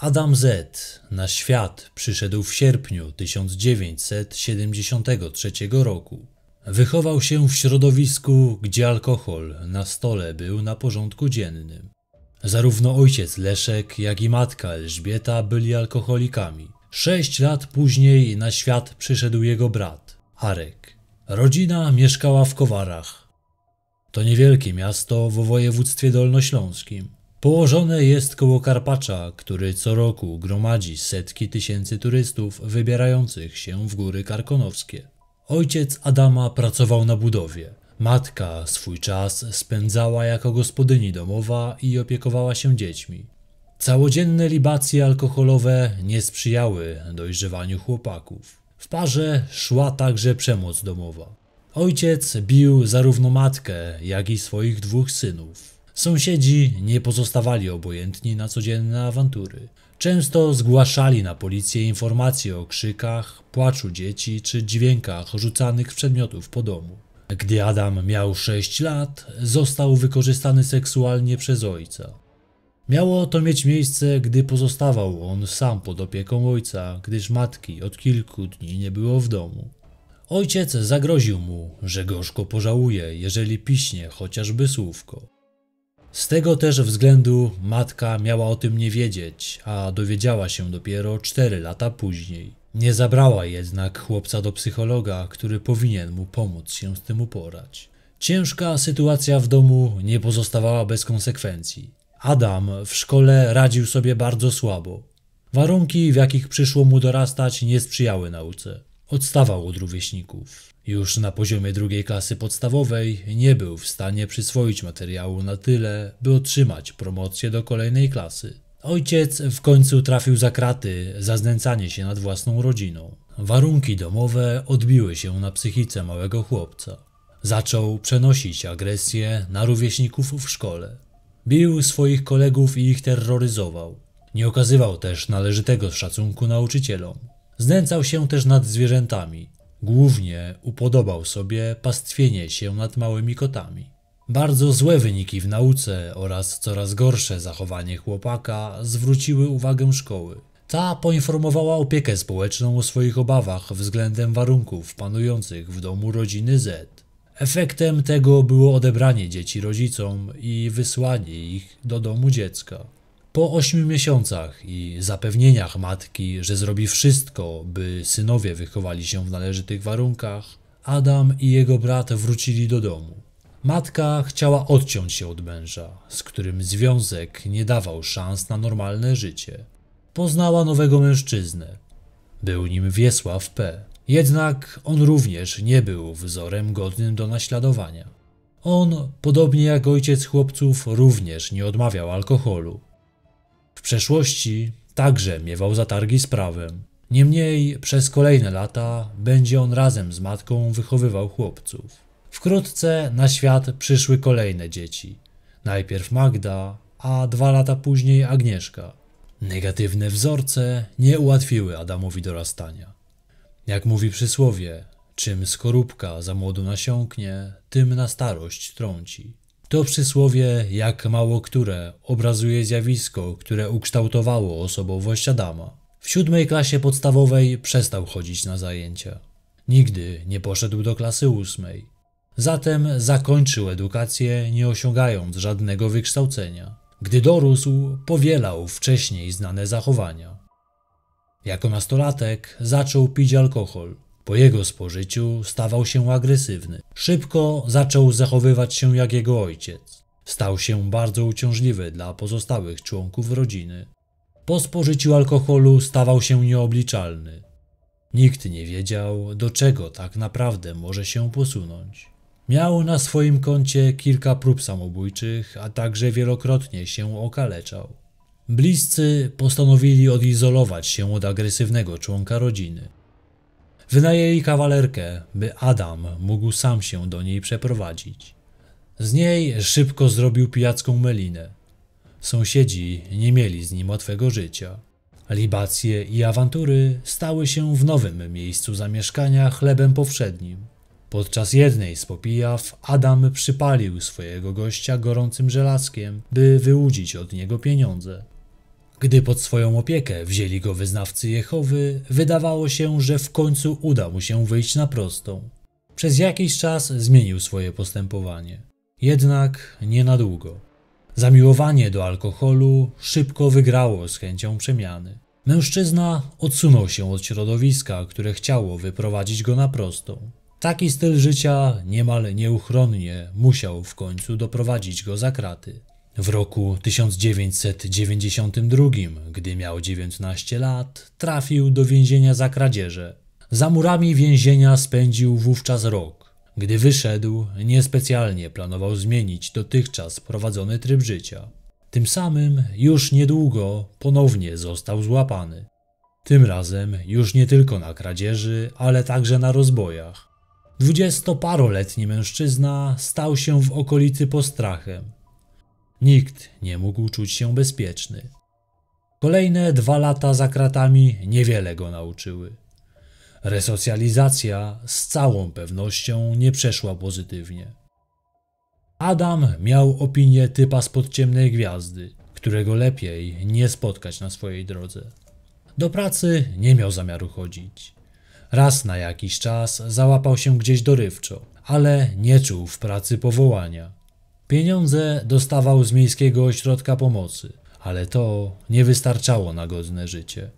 Adam Z. na świat przyszedł w sierpniu 1973 roku. Wychował się w środowisku, gdzie alkohol na stole był na porządku dziennym. Zarówno ojciec Leszek, jak i matka Elżbieta byli alkoholikami. Sześć lat później na świat przyszedł jego brat, Arek. Rodzina mieszkała w Kowarach. To niewielkie miasto w województwie dolnośląskim. Położone jest koło Karpacza, który co roku gromadzi setki tysięcy turystów wybierających się w góry Karkonowskie. Ojciec Adama pracował na budowie. Matka swój czas spędzała jako gospodyni domowa i opiekowała się dziećmi. Całodzienne libacje alkoholowe nie sprzyjały dojrzewaniu chłopaków. W parze szła także przemoc domowa. Ojciec bił zarówno matkę, jak i swoich dwóch synów. Sąsiedzi nie pozostawali obojętni na codzienne awantury. Często zgłaszali na policję informacje o krzykach, płaczu dzieci czy dźwiękach rzucanych przedmiotów po domu. Gdy Adam miał 6 lat, został wykorzystany seksualnie przez ojca. Miało to mieć miejsce, gdy pozostawał on sam pod opieką ojca, gdyż matki od kilku dni nie było w domu. Ojciec zagroził mu, że gorzko pożałuje, jeżeli piśnie chociażby słówko. Z tego też względu matka miała o tym nie wiedzieć, a dowiedziała się dopiero 4 lata później. Nie zabrała jednak chłopca do psychologa, który powinien mu pomóc się z tym uporać. Ciężka sytuacja w domu nie pozostawała bez konsekwencji. Adam w szkole radził sobie bardzo słabo. Warunki, w jakich przyszło mu dorastać, nie sprzyjały nauce. Odstawał od rówieśników. Już na poziomie drugiej klasy podstawowej nie był w stanie przyswoić materiału na tyle, by otrzymać promocję do kolejnej klasy. Ojciec w końcu trafił za kraty za znęcanie się nad własną rodziną. Warunki domowe odbiły się na psychice małego chłopca. Zaczął przenosić agresję na rówieśników w szkole. Bił swoich kolegów i ich terroryzował. Nie okazywał też należytego szacunku nauczycielom. Znęcał się też nad zwierzętami, Głównie upodobał sobie pastwienie się nad małymi kotami. Bardzo złe wyniki w nauce oraz coraz gorsze zachowanie chłopaka zwróciły uwagę szkoły. Ta poinformowała opiekę społeczną o swoich obawach względem warunków panujących w domu rodziny Z. Efektem tego było odebranie dzieci rodzicom i wysłanie ich do domu dziecka. Po ośmiu miesiącach i zapewnieniach matki, że zrobi wszystko, by synowie wychowali się w należytych warunkach, Adam i jego brat wrócili do domu. Matka chciała odciąć się od męża, z którym związek nie dawał szans na normalne życie. Poznała nowego mężczyznę. Był nim Wiesław P. Jednak on również nie był wzorem godnym do naśladowania. On, podobnie jak ojciec chłopców, również nie odmawiał alkoholu. W przeszłości także miewał zatargi z prawem. Niemniej przez kolejne lata będzie on razem z matką wychowywał chłopców. Wkrótce na świat przyszły kolejne dzieci. Najpierw Magda, a dwa lata później Agnieszka. Negatywne wzorce nie ułatwiły Adamowi dorastania. Jak mówi przysłowie, czym skorupka za młodu nasiąknie, tym na starość trąci. To przysłowie, jak mało które, obrazuje zjawisko, które ukształtowało osobowość Adama. W siódmej klasie podstawowej przestał chodzić na zajęcia. Nigdy nie poszedł do klasy ósmej. Zatem zakończył edukację, nie osiągając żadnego wykształcenia. Gdy dorósł, powielał wcześniej znane zachowania. Jako nastolatek zaczął pić alkohol. Po jego spożyciu stawał się agresywny. Szybko zaczął zachowywać się jak jego ojciec. Stał się bardzo uciążliwy dla pozostałych członków rodziny. Po spożyciu alkoholu stawał się nieobliczalny. Nikt nie wiedział, do czego tak naprawdę może się posunąć. Miał na swoim koncie kilka prób samobójczych, a także wielokrotnie się okaleczał. Bliscy postanowili odizolować się od agresywnego członka rodziny. Wynajęli kawalerkę, by Adam mógł sam się do niej przeprowadzić. Z niej szybko zrobił pijacką melinę. Sąsiedzi nie mieli z nim łatwego życia. Libacje i awantury stały się w nowym miejscu zamieszkania chlebem powszednim. Podczas jednej z popijaw Adam przypalił swojego gościa gorącym żelazkiem, by wyłudzić od niego pieniądze. Gdy pod swoją opiekę wzięli go wyznawcy Jehowy, wydawało się, że w końcu uda mu się wyjść na prostą. Przez jakiś czas zmienił swoje postępowanie. Jednak nie na długo. Zamiłowanie do alkoholu szybko wygrało z chęcią przemiany. Mężczyzna odsunął się od środowiska, które chciało wyprowadzić go na prostą. Taki styl życia niemal nieuchronnie musiał w końcu doprowadzić go za kraty. W roku 1992, gdy miał 19 lat, trafił do więzienia za kradzieże. Za murami więzienia spędził wówczas rok. Gdy wyszedł, niespecjalnie planował zmienić dotychczas prowadzony tryb życia. Tym samym już niedługo ponownie został złapany. Tym razem już nie tylko na kradzieży, ale także na rozbojach. Dwudziestoparoletni mężczyzna stał się w okolicy postrachem. Nikt nie mógł czuć się bezpieczny. Kolejne dwa lata za kratami niewiele go nauczyły. Resocjalizacja z całą pewnością nie przeszła pozytywnie. Adam miał opinię typa spod ciemnej gwiazdy, którego lepiej nie spotkać na swojej drodze. Do pracy nie miał zamiaru chodzić. Raz na jakiś czas załapał się gdzieś dorywczo, ale nie czuł w pracy powołania. Pieniądze dostawał z miejskiego ośrodka pomocy, ale to nie wystarczało na godne życie.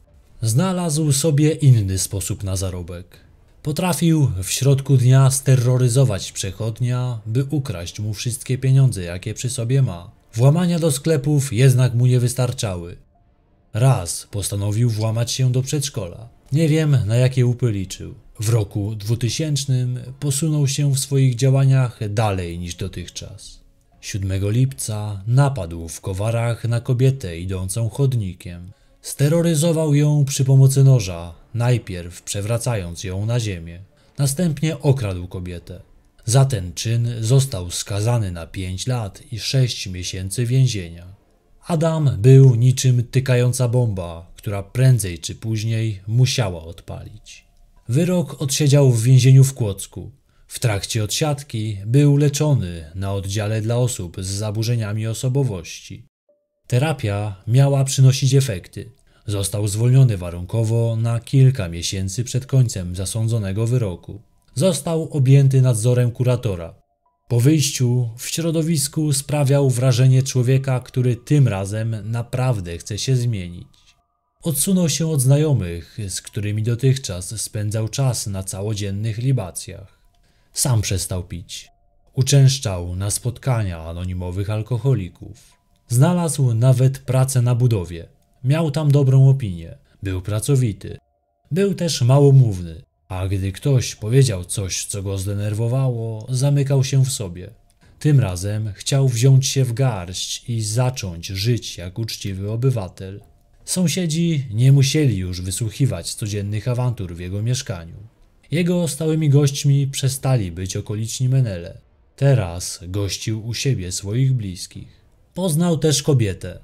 Znalazł sobie inny sposób na zarobek. Potrafił w środku dnia steroryzować przechodnia, by ukraść mu wszystkie pieniądze, jakie przy sobie ma. Włamania do sklepów jednak mu nie wystarczały. Raz postanowił włamać się do przedszkola. Nie wiem na jakie łupy liczył. W roku 2000 posunął się w swoich działaniach dalej niż dotychczas. 7 lipca napadł w Kowarach na kobietę idącą chodnikiem. Steroryzował ją przy pomocy noża, najpierw przewracając ją na ziemię. Następnie okradł kobietę. Za ten czyn został skazany na 5 lat i 6 miesięcy więzienia. Adam był niczym tykająca bomba, która prędzej czy później musiała odpalić. Wyrok odsiedział w więzieniu w Kłodzku. W trakcie odsiadki był leczony na oddziale dla osób z zaburzeniami osobowości. Terapia miała przynosić efekty. Został zwolniony warunkowo na kilka miesięcy przed końcem zasądzonego wyroku. Został objęty nadzorem kuratora. Po wyjściu w środowisku sprawiał wrażenie człowieka, który tym razem naprawdę chce się zmienić. Odsunął się od znajomych, z którymi dotychczas spędzał czas na całodziennych libacjach sam przestał pić. Uczęszczał na spotkania anonimowych alkoholików. Znalazł nawet pracę na budowie. Miał tam dobrą opinię. Był pracowity. Był też małomówny, a gdy ktoś powiedział coś, co go zdenerwowało, zamykał się w sobie. Tym razem chciał wziąć się w garść i zacząć żyć jak uczciwy obywatel. Sąsiedzi nie musieli już wysłuchiwać codziennych awantur w jego mieszkaniu. Jego stałymi gośćmi przestali być okoliczni Menele. Teraz gościł u siebie swoich bliskich. Poznał też kobietę.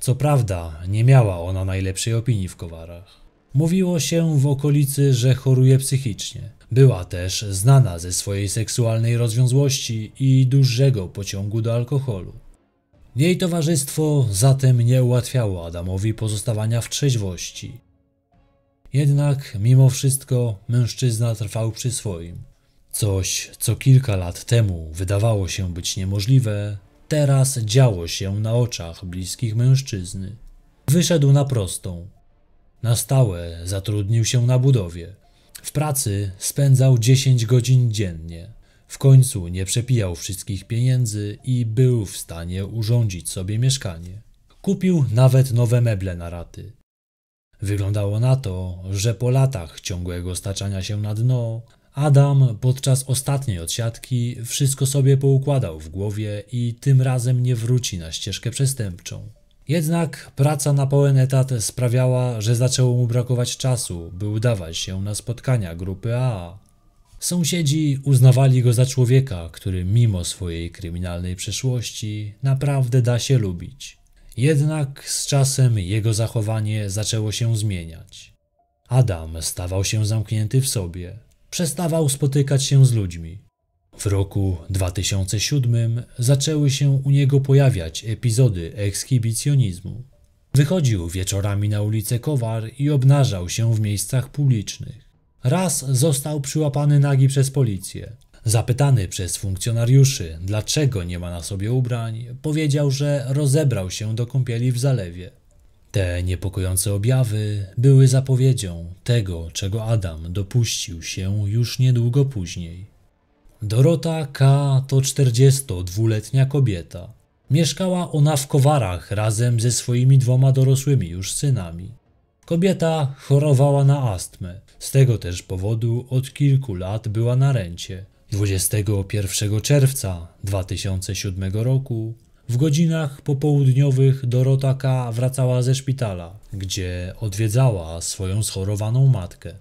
Co prawda, nie miała ona najlepszej opinii w Kowarach. Mówiło się w okolicy, że choruje psychicznie. Była też znana ze swojej seksualnej rozwiązłości i dużego pociągu do alkoholu. Jej towarzystwo zatem nie ułatwiało Adamowi pozostawania w trzeźwości. Jednak mimo wszystko mężczyzna trwał przy swoim. Coś, co kilka lat temu wydawało się być niemożliwe, teraz działo się na oczach bliskich mężczyzny. Wyszedł na prostą. Na stałe zatrudnił się na budowie. W pracy spędzał 10 godzin dziennie. W końcu nie przepijał wszystkich pieniędzy i był w stanie urządzić sobie mieszkanie. Kupił nawet nowe meble na raty. Wyglądało na to, że po latach ciągłego staczania się na dno, Adam podczas ostatniej odsiadki wszystko sobie poukładał w głowie i tym razem nie wróci na ścieżkę przestępczą. Jednak praca na pełen etat sprawiała, że zaczęło mu brakować czasu, by udawać się na spotkania grupy A. Sąsiedzi uznawali go za człowieka, który mimo swojej kryminalnej przeszłości naprawdę da się lubić. Jednak z czasem jego zachowanie zaczęło się zmieniać. Adam stawał się zamknięty w sobie, przestawał spotykać się z ludźmi. W roku 2007 zaczęły się u niego pojawiać epizody ekshibicjonizmu. Wychodził wieczorami na ulicę Kowar i obnażał się w miejscach publicznych. Raz został przyłapany nagi przez policję. Zapytany przez funkcjonariuszy, dlaczego nie ma na sobie ubrań, powiedział, że rozebrał się do kąpieli w zalewie. Te niepokojące objawy były zapowiedzią tego, czego Adam dopuścił się już niedługo później. Dorota K. to 42-letnia kobieta. Mieszkała ona w Kowarach razem ze swoimi dwoma dorosłymi już synami. Kobieta chorowała na astmę. Z tego też powodu od kilku lat była na rencie, 21 czerwca 2007 roku w godzinach popołudniowych Dorota K. wracała ze szpitala, gdzie odwiedzała swoją schorowaną matkę.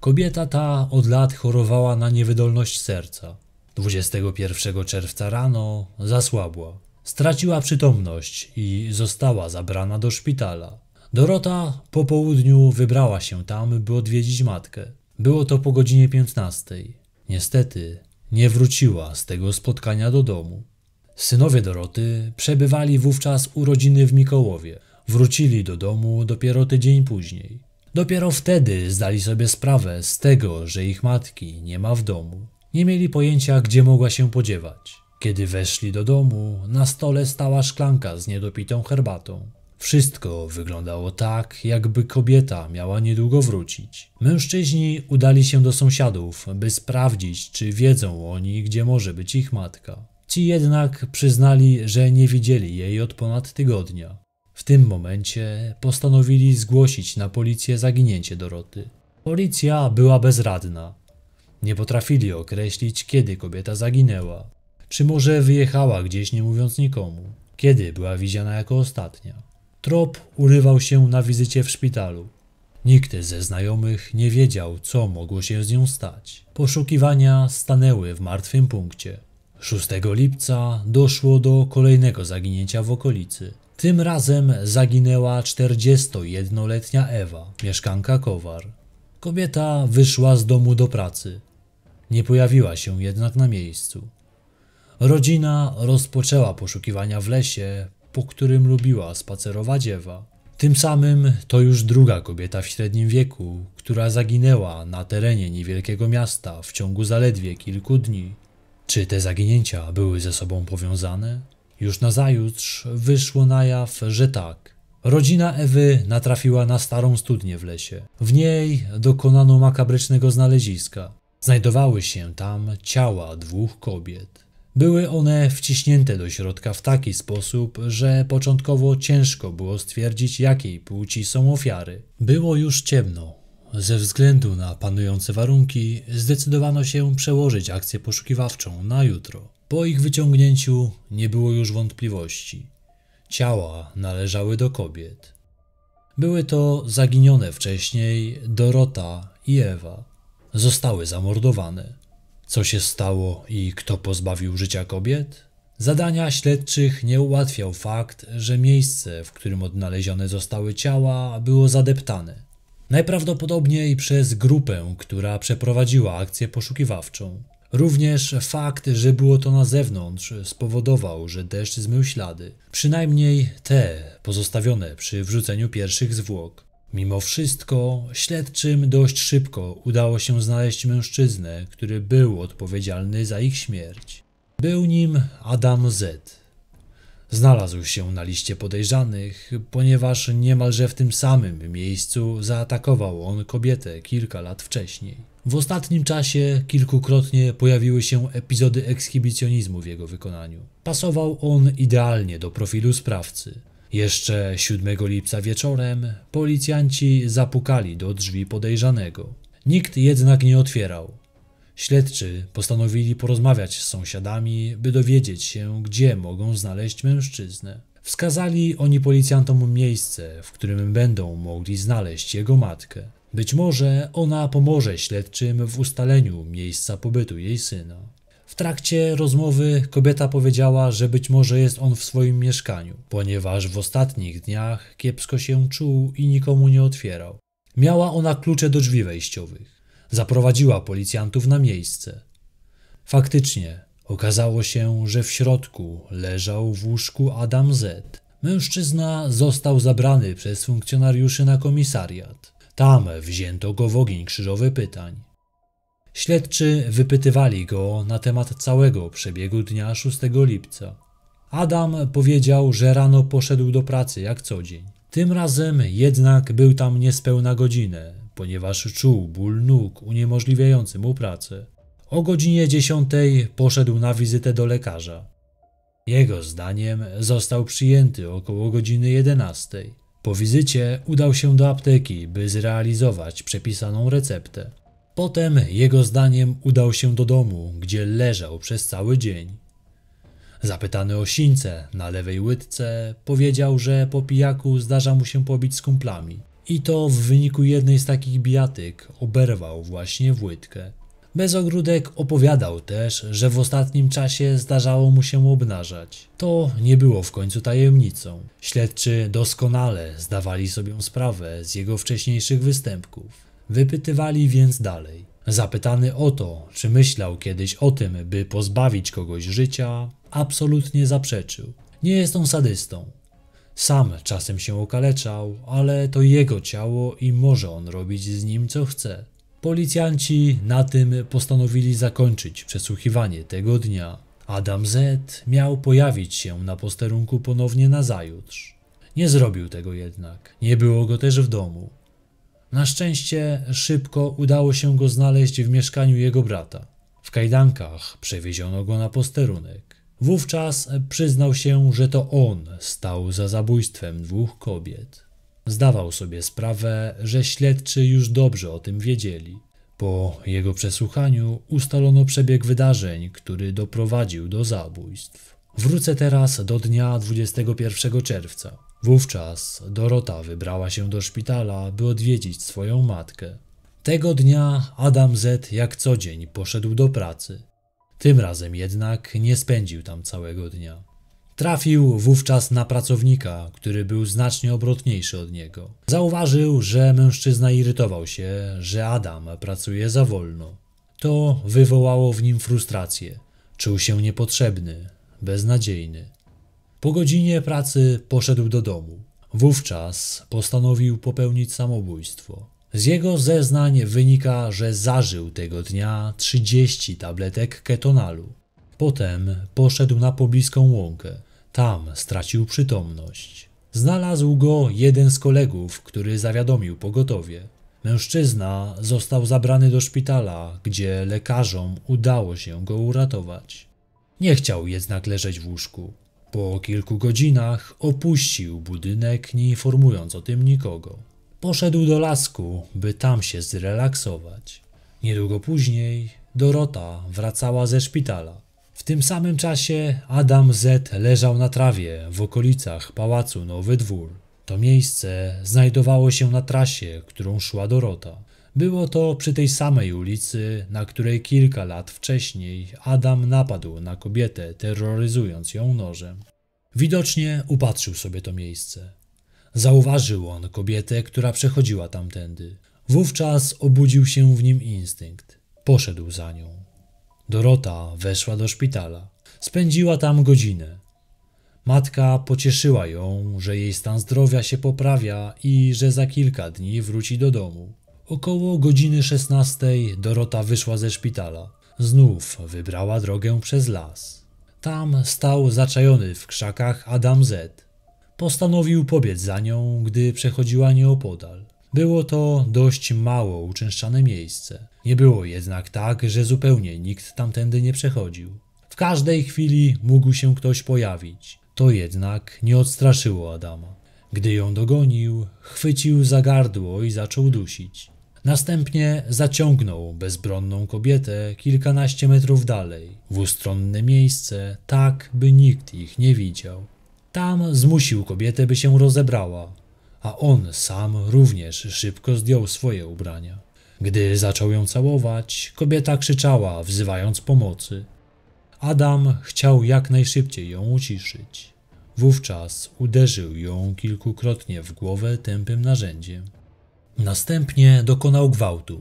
Kobieta ta od lat chorowała na niewydolność serca. 21 czerwca rano zasłabła. Straciła przytomność i została zabrana do szpitala. Dorota po południu wybrała się tam, by odwiedzić matkę. Było to po godzinie 15. Niestety, nie wróciła z tego spotkania do domu. Synowie Doroty przebywali wówczas u rodziny w Mikołowie. Wrócili do domu dopiero tydzień później. Dopiero wtedy zdali sobie sprawę z tego, że ich matki nie ma w domu. Nie mieli pojęcia, gdzie mogła się podziewać. Kiedy weszli do domu, na stole stała szklanka z niedopitą herbatą. Wszystko wyglądało tak, jakby kobieta miała niedługo wrócić. Mężczyźni udali się do sąsiadów, by sprawdzić, czy wiedzą oni, gdzie może być ich matka. Ci jednak przyznali, że nie widzieli jej od ponad tygodnia. W tym momencie postanowili zgłosić na policję zaginięcie Doroty. Policja była bezradna. Nie potrafili określić, kiedy kobieta zaginęła. Czy może wyjechała gdzieś nie mówiąc nikomu? Kiedy była widziana jako ostatnia? Trop urywał się na wizycie w szpitalu. Nikt ze znajomych nie wiedział, co mogło się z nią stać. Poszukiwania stanęły w martwym punkcie. 6 lipca doszło do kolejnego zaginięcia w okolicy. Tym razem zaginęła 41-letnia Ewa, mieszkanka Kowar. Kobieta wyszła z domu do pracy. Nie pojawiła się jednak na miejscu. Rodzina rozpoczęła poszukiwania w lesie po którym lubiła spacerować Ewa. Tym samym to już druga kobieta w średnim wieku, która zaginęła na terenie niewielkiego miasta w ciągu zaledwie kilku dni. Czy te zaginięcia były ze sobą powiązane? Już nazajutrz wyszło na jaw, że tak. Rodzina Ewy natrafiła na starą studnię w lesie. W niej dokonano makabrycznego znaleziska. Znajdowały się tam ciała dwóch kobiet. Były one wciśnięte do środka w taki sposób, że początkowo ciężko było stwierdzić, jakiej płci są ofiary. Było już ciemno. Ze względu na panujące warunki zdecydowano się przełożyć akcję poszukiwawczą na jutro. Po ich wyciągnięciu nie było już wątpliwości. Ciała należały do kobiet. Były to zaginione wcześniej Dorota i Ewa. Zostały zamordowane. Co się stało i kto pozbawił życia kobiet? Zadania śledczych nie ułatwiał fakt, że miejsce, w którym odnalezione zostały ciała, było zadeptane. Najprawdopodobniej przez grupę, która przeprowadziła akcję poszukiwawczą. Również fakt, że było to na zewnątrz, spowodował, że deszcz zmył ślady, przynajmniej te pozostawione przy wrzuceniu pierwszych zwłok. Mimo wszystko, śledczym dość szybko udało się znaleźć mężczyznę, który był odpowiedzialny za ich śmierć. Był nim Adam Z. Znalazł się na liście podejrzanych, ponieważ niemalże w tym samym miejscu zaatakował on kobietę kilka lat wcześniej. W ostatnim czasie kilkukrotnie pojawiły się epizody ekshibicjonizmu w jego wykonaniu. Pasował on idealnie do profilu sprawcy. Jeszcze 7 lipca wieczorem policjanci zapukali do drzwi podejrzanego. Nikt jednak nie otwierał. Śledczy postanowili porozmawiać z sąsiadami, by dowiedzieć się, gdzie mogą znaleźć mężczyznę. Wskazali oni policjantom miejsce, w którym będą mogli znaleźć jego matkę. Być może ona pomoże śledczym w ustaleniu miejsca pobytu jej syna. W trakcie rozmowy kobieta powiedziała, że być może jest on w swoim mieszkaniu, ponieważ w ostatnich dniach kiepsko się czuł i nikomu nie otwierał. Miała ona klucze do drzwi wejściowych. Zaprowadziła policjantów na miejsce. Faktycznie okazało się, że w środku leżał w łóżku Adam Z. Mężczyzna został zabrany przez funkcjonariuszy na komisariat. Tam wzięto go w ogień krzyżowy pytań. Śledczy wypytywali go na temat całego przebiegu dnia 6 lipca. Adam powiedział, że rano poszedł do pracy jak co dzień. Tym razem jednak był tam niespełna godzinę, ponieważ czuł ból nóg uniemożliwiający mu pracę. O godzinie 10 poszedł na wizytę do lekarza. Jego zdaniem został przyjęty około godziny 11. Po wizycie udał się do apteki, by zrealizować przepisaną receptę. Potem jego zdaniem udał się do domu, gdzie leżał przez cały dzień. Zapytany o sińce na lewej łydce, powiedział, że po pijaku zdarza mu się pobić z kumplami. I to w wyniku jednej z takich bijatyk oberwał właśnie w łydkę. Bez ogródek opowiadał też, że w ostatnim czasie zdarzało mu się obnażać. To nie było w końcu tajemnicą. Śledczy doskonale zdawali sobie sprawę z jego wcześniejszych występków. Wypytywali więc dalej. Zapytany o to, czy myślał kiedyś o tym, by pozbawić kogoś życia, absolutnie zaprzeczył. Nie jest on sadystą. Sam czasem się okaleczał, ale to jego ciało i może on robić z nim co chce. Policjanci na tym postanowili zakończyć przesłuchiwanie tego dnia. Adam Z miał pojawić się na posterunku ponownie na zajutrz. Nie zrobił tego jednak. Nie było go też w domu. Na szczęście szybko udało się go znaleźć w mieszkaniu jego brata. W kajdankach przewieziono go na posterunek. Wówczas przyznał się, że to on stał za zabójstwem dwóch kobiet. Zdawał sobie sprawę, że śledczy już dobrze o tym wiedzieli. Po jego przesłuchaniu ustalono przebieg wydarzeń, który doprowadził do zabójstw. Wrócę teraz do dnia 21 czerwca. Wówczas Dorota wybrała się do szpitala, by odwiedzić swoją matkę. Tego dnia Adam Z jak co dzień poszedł do pracy. Tym razem jednak nie spędził tam całego dnia. Trafił wówczas na pracownika, który był znacznie obrotniejszy od niego. Zauważył, że mężczyzna irytował się, że Adam pracuje za wolno. To wywołało w nim frustrację. Czuł się niepotrzebny, beznadziejny. Po godzinie pracy poszedł do domu. Wówczas postanowił popełnić samobójstwo. Z jego zeznań wynika, że zażył tego dnia 30 tabletek ketonalu. Potem poszedł na pobliską łąkę. Tam stracił przytomność. Znalazł go jeden z kolegów, który zawiadomił pogotowie. Mężczyzna został zabrany do szpitala, gdzie lekarzom udało się go uratować. Nie chciał jednak leżeć w łóżku. Po kilku godzinach opuścił budynek, nie informując o tym nikogo. Poszedł do lasku, by tam się zrelaksować. Niedługo później Dorota wracała ze szpitala. W tym samym czasie Adam Z leżał na trawie w okolicach pałacu Nowy Dwór. To miejsce znajdowało się na trasie, którą szła Dorota. Było to przy tej samej ulicy, na której kilka lat wcześniej Adam napadł na kobietę, terroryzując ją nożem. Widocznie upatrzył sobie to miejsce. Zauważył on kobietę, która przechodziła tamtędy. Wówczas obudził się w nim instynkt. Poszedł za nią. Dorota weszła do szpitala. Spędziła tam godzinę. Matka pocieszyła ją, że jej stan zdrowia się poprawia i że za kilka dni wróci do domu. Około godziny 16 Dorota wyszła ze szpitala. Znów wybrała drogę przez las. Tam stał zaczajony w krzakach Adam Z. Postanowił pobiec za nią, gdy przechodziła nieopodal. Było to dość mało uczęszczane miejsce. Nie było jednak tak, że zupełnie nikt tamtędy nie przechodził. W każdej chwili mógł się ktoś pojawić. To jednak nie odstraszyło Adama. Gdy ją dogonił, chwycił za gardło i zaczął dusić. Następnie zaciągnął bezbronną kobietę kilkanaście metrów dalej, w ustronne miejsce, tak by nikt ich nie widział. Tam zmusił kobietę, by się rozebrała, a on sam również szybko zdjął swoje ubrania. Gdy zaczął ją całować, kobieta krzyczała, wzywając pomocy. Adam chciał jak najszybciej ją uciszyć. Wówczas uderzył ją kilkukrotnie w głowę tępym narzędziem. Następnie dokonał gwałtu.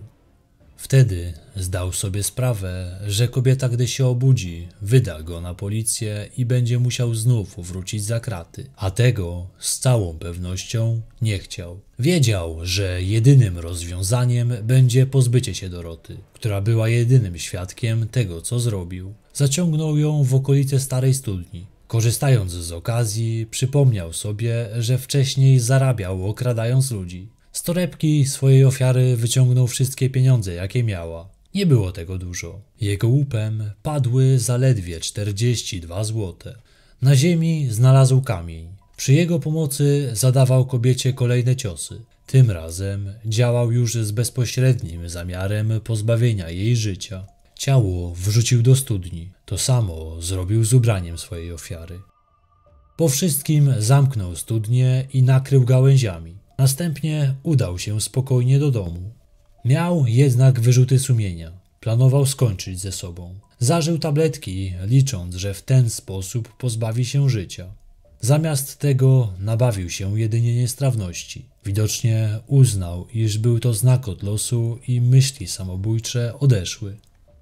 Wtedy zdał sobie sprawę, że kobieta, gdy się obudzi, wyda go na policję i będzie musiał znów wrócić za kraty, a tego z całą pewnością nie chciał. Wiedział, że jedynym rozwiązaniem będzie pozbycie się Doroty, która była jedynym świadkiem tego, co zrobił. Zaciągnął ją w okolice starej studni. Korzystając z okazji, przypomniał sobie, że wcześniej zarabiał okradając ludzi. Z torebki swojej ofiary wyciągnął wszystkie pieniądze, jakie miała. Nie było tego dużo. Jego łupem padły zaledwie 42 złote. Na ziemi znalazł kamień. Przy jego pomocy zadawał kobiecie kolejne ciosy. Tym razem działał już z bezpośrednim zamiarem pozbawienia jej życia. Ciało wrzucił do studni. To samo zrobił z ubraniem swojej ofiary. Po wszystkim zamknął studnię i nakrył gałęziami. Następnie udał się spokojnie do domu. Miał jednak wyrzuty sumienia. Planował skończyć ze sobą. Zażył tabletki, licząc, że w ten sposób pozbawi się życia. Zamiast tego nabawił się jedynie niestrawności. Widocznie uznał, iż był to znak od losu i myśli samobójcze odeszły.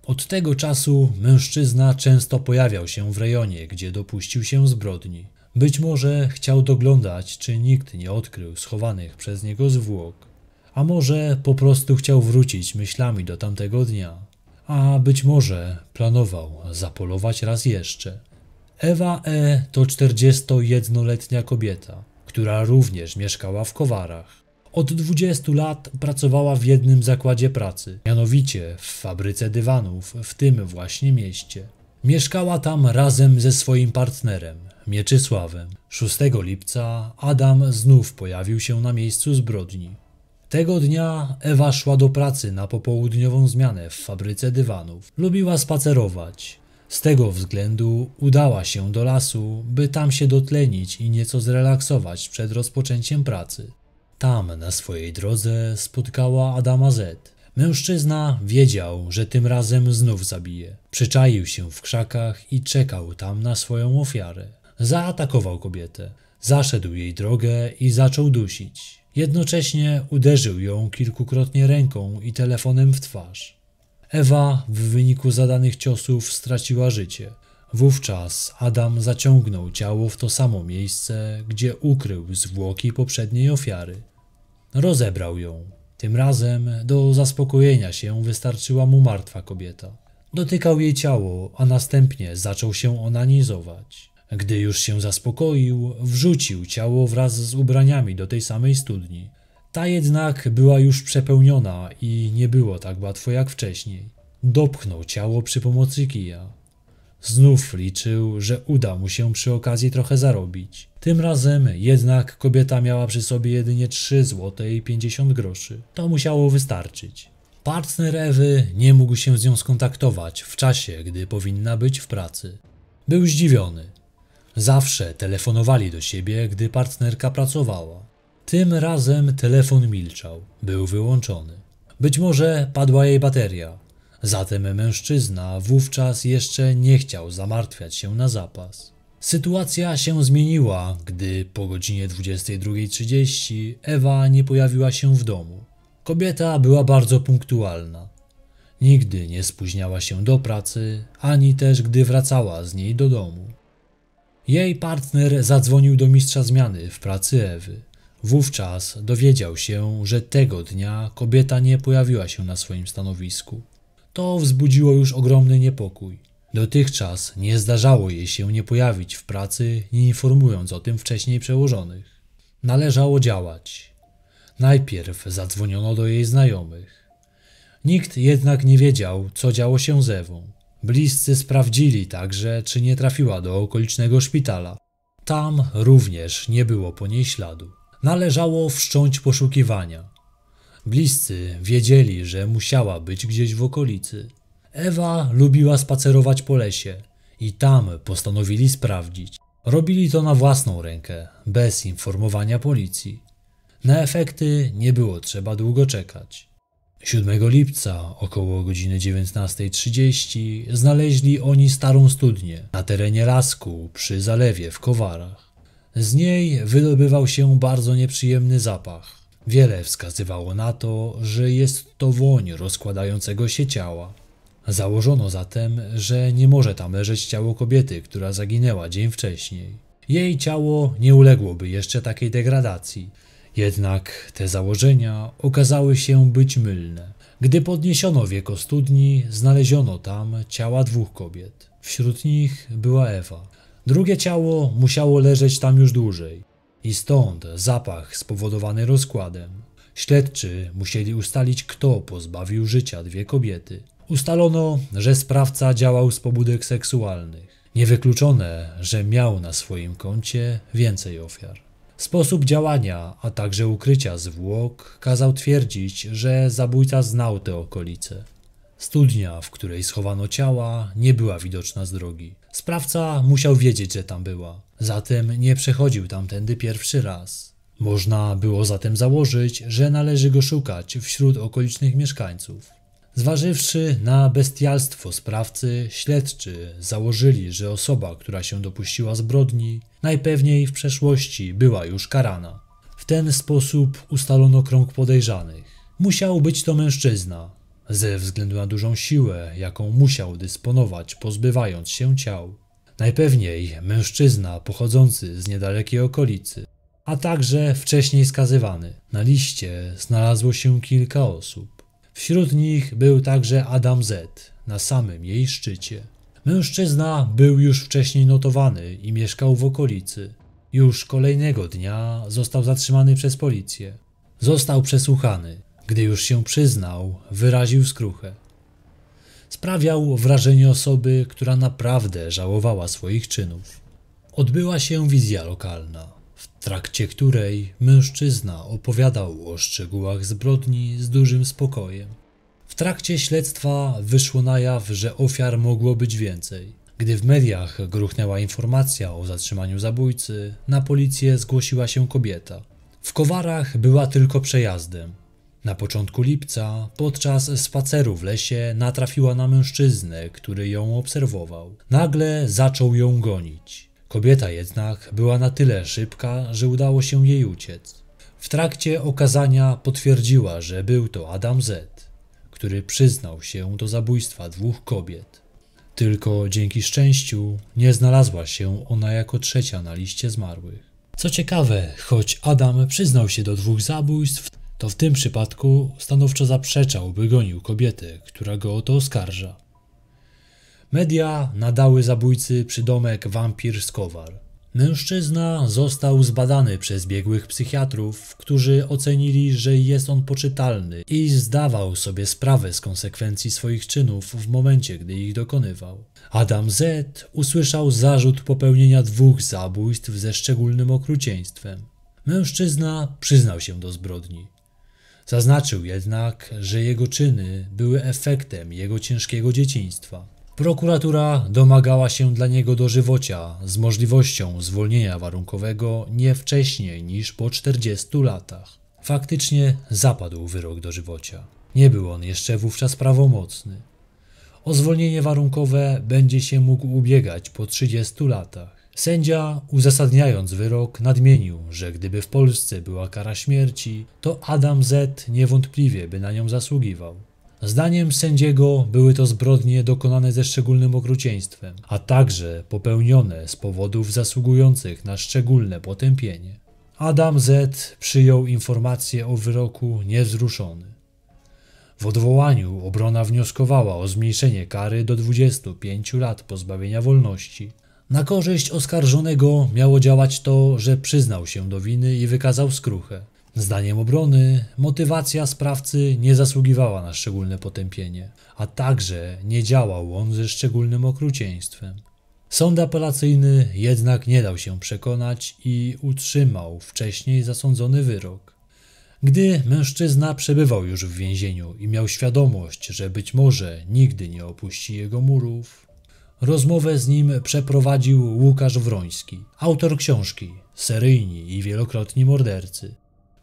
Od tego czasu mężczyzna często pojawiał się w rejonie, gdzie dopuścił się zbrodni. Być może chciał doglądać, czy nikt nie odkrył schowanych przez niego zwłok, a może po prostu chciał wrócić myślami do tamtego dnia, a być może planował zapolować raz jeszcze. Ewa E. to 41-letnia kobieta, która również mieszkała w Kowarach. Od 20 lat pracowała w jednym zakładzie pracy, mianowicie w fabryce dywanów w tym właśnie mieście. Mieszkała tam razem ze swoim partnerem, Mieczysławem. 6 lipca Adam znów pojawił się na miejscu zbrodni. Tego dnia Ewa szła do pracy na popołudniową zmianę w fabryce dywanów. Lubiła spacerować. Z tego względu udała się do lasu, by tam się dotlenić i nieco zrelaksować przed rozpoczęciem pracy. Tam na swojej drodze spotkała Adama Z. Mężczyzna wiedział, że tym razem znów zabije. Przyczaił się w krzakach i czekał tam na swoją ofiarę zaatakował kobietę. Zaszedł jej drogę i zaczął dusić. Jednocześnie uderzył ją kilkukrotnie ręką i telefonem w twarz. Ewa w wyniku zadanych ciosów straciła życie. Wówczas Adam zaciągnął ciało w to samo miejsce, gdzie ukrył zwłoki poprzedniej ofiary. Rozebrał ją. Tym razem do zaspokojenia się wystarczyła mu martwa kobieta. Dotykał jej ciało, a następnie zaczął się onanizować. Gdy już się zaspokoił, wrzucił ciało wraz z ubraniami do tej samej studni. Ta jednak była już przepełniona i nie było tak łatwo jak wcześniej. Dopchnął ciało przy pomocy kija. Znów liczył, że uda mu się przy okazji trochę zarobić. Tym razem jednak kobieta miała przy sobie jedynie 3 zł i 50 groszy. To musiało wystarczyć. Partner Ewy nie mógł się z nią skontaktować w czasie, gdy powinna być w pracy. Był zdziwiony. Zawsze telefonowali do siebie, gdy partnerka pracowała. Tym razem telefon milczał, był wyłączony. Być może padła jej bateria, zatem mężczyzna wówczas jeszcze nie chciał zamartwiać się na zapas. Sytuacja się zmieniła, gdy po godzinie 22.30 Ewa nie pojawiła się w domu. Kobieta była bardzo punktualna. Nigdy nie spóźniała się do pracy, ani też gdy wracała z niej do domu. Jej partner zadzwonił do mistrza zmiany w pracy Ewy. Wówczas dowiedział się, że tego dnia kobieta nie pojawiła się na swoim stanowisku. To wzbudziło już ogromny niepokój. Dotychczas nie zdarzało jej się nie pojawić w pracy, nie informując o tym wcześniej przełożonych. Należało działać. Najpierw zadzwoniono do jej znajomych. Nikt jednak nie wiedział, co działo się z Ewą. Bliscy sprawdzili także, czy nie trafiła do okolicznego szpitala. Tam również nie było po niej śladu. Należało wszcząć poszukiwania. Bliscy wiedzieli, że musiała być gdzieś w okolicy. Ewa lubiła spacerować po lesie i tam postanowili sprawdzić. Robili to na własną rękę, bez informowania policji. Na efekty nie było trzeba długo czekać. 7 lipca około godziny 19.30 znaleźli oni starą studnię na terenie lasku przy zalewie w Kowarach. Z niej wydobywał się bardzo nieprzyjemny zapach. Wiele wskazywało na to, że jest to woń rozkładającego się ciała. Założono zatem, że nie może tam leżeć ciało kobiety, która zaginęła dzień wcześniej. Jej ciało nie uległoby jeszcze takiej degradacji jednak te założenia okazały się być mylne. Gdy podniesiono wieko studni, znaleziono tam ciała dwóch kobiet. Wśród nich była Ewa. Drugie ciało musiało leżeć tam już dłużej i stąd zapach spowodowany rozkładem. Śledczy musieli ustalić, kto pozbawił życia dwie kobiety. Ustalono, że sprawca działał z pobudek seksualnych. Niewykluczone, że miał na swoim koncie więcej ofiar. Sposób działania, a także ukrycia zwłok kazał twierdzić, że zabójca znał te okolice. Studnia, w której schowano ciała, nie była widoczna z drogi. Sprawca musiał wiedzieć, że tam była, zatem nie przechodził tamtędy pierwszy raz. Można było zatem założyć, że należy go szukać wśród okolicznych mieszkańców. Zważywszy na bestialstwo sprawcy, śledczy założyli, że osoba, która się dopuściła zbrodni, najpewniej w przeszłości była już karana. W ten sposób ustalono krąg podejrzanych. Musiał być to mężczyzna, ze względu na dużą siłę, jaką musiał dysponować, pozbywając się ciał. Najpewniej mężczyzna pochodzący z niedalekiej okolicy, a także wcześniej skazywany. Na liście znalazło się kilka osób. Wśród nich był także Adam Z na samym jej szczycie. Mężczyzna był już wcześniej notowany i mieszkał w okolicy. Już kolejnego dnia został zatrzymany przez policję. Został przesłuchany. Gdy już się przyznał, wyraził skruchę. Sprawiał wrażenie osoby, która naprawdę żałowała swoich czynów. Odbyła się wizja lokalna w trakcie której mężczyzna opowiadał o szczegółach zbrodni z dużym spokojem. W trakcie śledztwa wyszło na jaw, że ofiar mogło być więcej. Gdy w mediach gruchnęła informacja o zatrzymaniu zabójcy, na policję zgłosiła się kobieta. W Kowarach była tylko przejazdem. Na początku lipca, podczas spaceru w lesie, natrafiła na mężczyznę, który ją obserwował. Nagle zaczął ją gonić. Kobieta jednak była na tyle szybka, że udało się jej uciec. W trakcie okazania potwierdziła, że był to Adam Z, który przyznał się do zabójstwa dwóch kobiet. Tylko dzięki szczęściu nie znalazła się ona jako trzecia na liście zmarłych. Co ciekawe, choć Adam przyznał się do dwóch zabójstw, to w tym przypadku stanowczo zaprzeczał, by gonił kobietę, która go o to oskarża. Media nadały zabójcy przydomek wampir Skowar. Mężczyzna został zbadany przez biegłych psychiatrów, którzy ocenili, że jest on poczytalny i zdawał sobie sprawę z konsekwencji swoich czynów w momencie, gdy ich dokonywał. Adam Z. usłyszał zarzut popełnienia dwóch zabójstw ze szczególnym okrucieństwem. Mężczyzna przyznał się do zbrodni. Zaznaczył jednak, że jego czyny były efektem jego ciężkiego dzieciństwa. Prokuratura domagała się dla niego dożywocia z możliwością zwolnienia warunkowego nie wcześniej niż po 40 latach. Faktycznie zapadł wyrok dożywocia. Nie był on jeszcze wówczas prawomocny. O zwolnienie warunkowe będzie się mógł ubiegać po 30 latach. Sędzia, uzasadniając wyrok, nadmienił, że gdyby w Polsce była kara śmierci, to Adam Z niewątpliwie by na nią zasługiwał. Zdaniem sędziego były to zbrodnie dokonane ze szczególnym okrucieństwem, a także popełnione z powodów zasługujących na szczególne potępienie. Adam Z. przyjął informację o wyroku niewzruszony. W odwołaniu obrona wnioskowała o zmniejszenie kary do 25 lat pozbawienia wolności. Na korzyść oskarżonego miało działać to, że przyznał się do winy i wykazał skruchę, Zdaniem obrony, motywacja sprawcy nie zasługiwała na szczególne potępienie, a także nie działał on ze szczególnym okrucieństwem. Sąd apelacyjny jednak nie dał się przekonać i utrzymał wcześniej zasądzony wyrok. Gdy mężczyzna przebywał już w więzieniu i miał świadomość, że być może nigdy nie opuści jego murów, rozmowę z nim przeprowadził Łukasz Wroński, autor książki Seryjni i wielokrotni mordercy.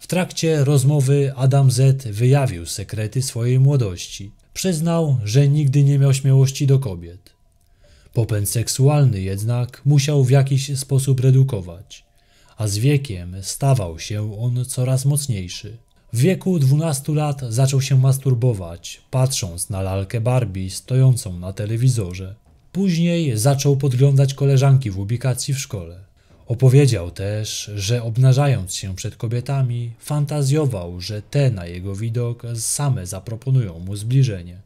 W trakcie rozmowy Adam Z wyjawił sekrety swojej młodości. Przyznał, że nigdy nie miał śmiałości do kobiet. Popęd seksualny jednak musiał w jakiś sposób redukować, a z wiekiem stawał się on coraz mocniejszy. W wieku 12 lat zaczął się masturbować, patrząc na lalkę Barbie stojącą na telewizorze. Później zaczął podglądać koleżanki w ubikacji w szkole. Opowiedział też, że obnażając się przed kobietami, fantazjował, że te na jego widok same zaproponują mu zbliżenie.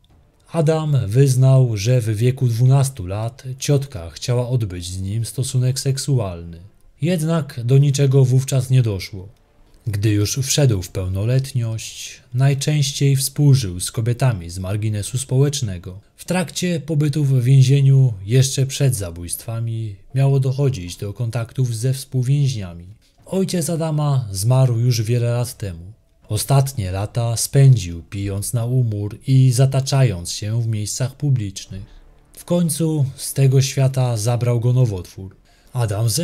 Adam wyznał, że w wieku 12 lat ciotka chciała odbyć z nim stosunek seksualny. Jednak do niczego wówczas nie doszło. Gdy już wszedł w pełnoletność, najczęściej współżył z kobietami z marginesu społecznego. W trakcie pobytu w więzieniu, jeszcze przed zabójstwami, miało dochodzić do kontaktów ze współwięźniami. Ojciec Adama zmarł już wiele lat temu. Ostatnie lata spędził pijąc na umór i zataczając się w miejscach publicznych. W końcu z tego świata zabrał go nowotwór. Adam Z.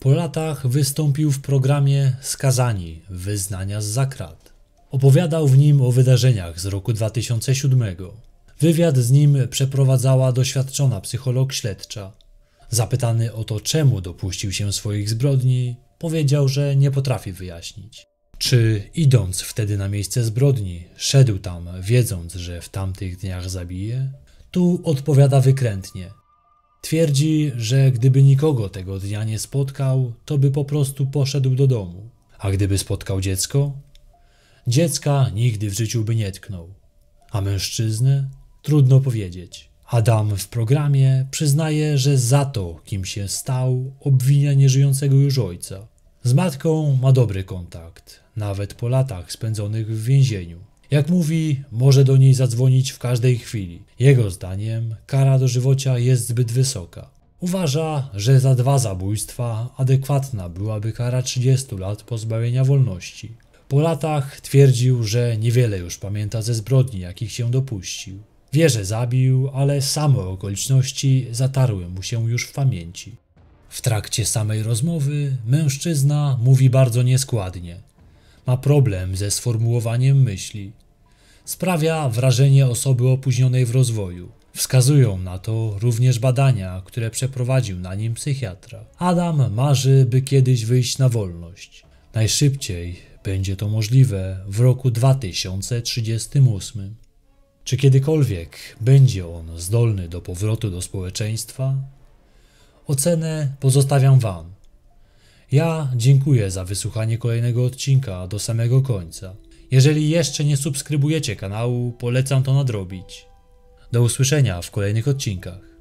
po latach wystąpił w programie Skazani Wyznania z zakrat. Opowiadał w nim o wydarzeniach z roku 2007. Wywiad z nim przeprowadzała doświadczona psycholog śledcza. Zapytany o to, czemu dopuścił się swoich zbrodni, powiedział, że nie potrafi wyjaśnić. Czy idąc wtedy na miejsce zbrodni, szedł tam wiedząc, że w tamtych dniach zabije? Tu odpowiada wykrętnie – Twierdzi, że gdyby nikogo tego dnia nie spotkał, to by po prostu poszedł do domu. A gdyby spotkał dziecko? Dziecka nigdy w życiu by nie tknął. A mężczyznę? Trudno powiedzieć. Adam w programie przyznaje, że za to, kim się stał, obwinia nieżyjącego już ojca. Z matką ma dobry kontakt, nawet po latach spędzonych w więzieniu. Jak mówi, może do niej zadzwonić w każdej chwili. Jego zdaniem kara dożywocia jest zbyt wysoka. Uważa, że za dwa zabójstwa adekwatna byłaby kara 30 lat pozbawienia wolności. Po latach twierdził, że niewiele już pamięta ze zbrodni, jakich się dopuścił. Wie, że zabił, ale same okoliczności zatarły mu się już w pamięci. W trakcie samej rozmowy mężczyzna mówi bardzo nieskładnie ma problem ze sformułowaniem myśli. Sprawia wrażenie osoby opóźnionej w rozwoju. Wskazują na to również badania, które przeprowadził na nim psychiatra. Adam marzy, by kiedyś wyjść na wolność. Najszybciej będzie to możliwe w roku 2038. Czy kiedykolwiek będzie on zdolny do powrotu do społeczeństwa? Ocenę pozostawiam Wam. Ja dziękuję za wysłuchanie kolejnego odcinka do samego końca. Jeżeli jeszcze nie subskrybujecie kanału, polecam to nadrobić. Do usłyszenia w kolejnych odcinkach.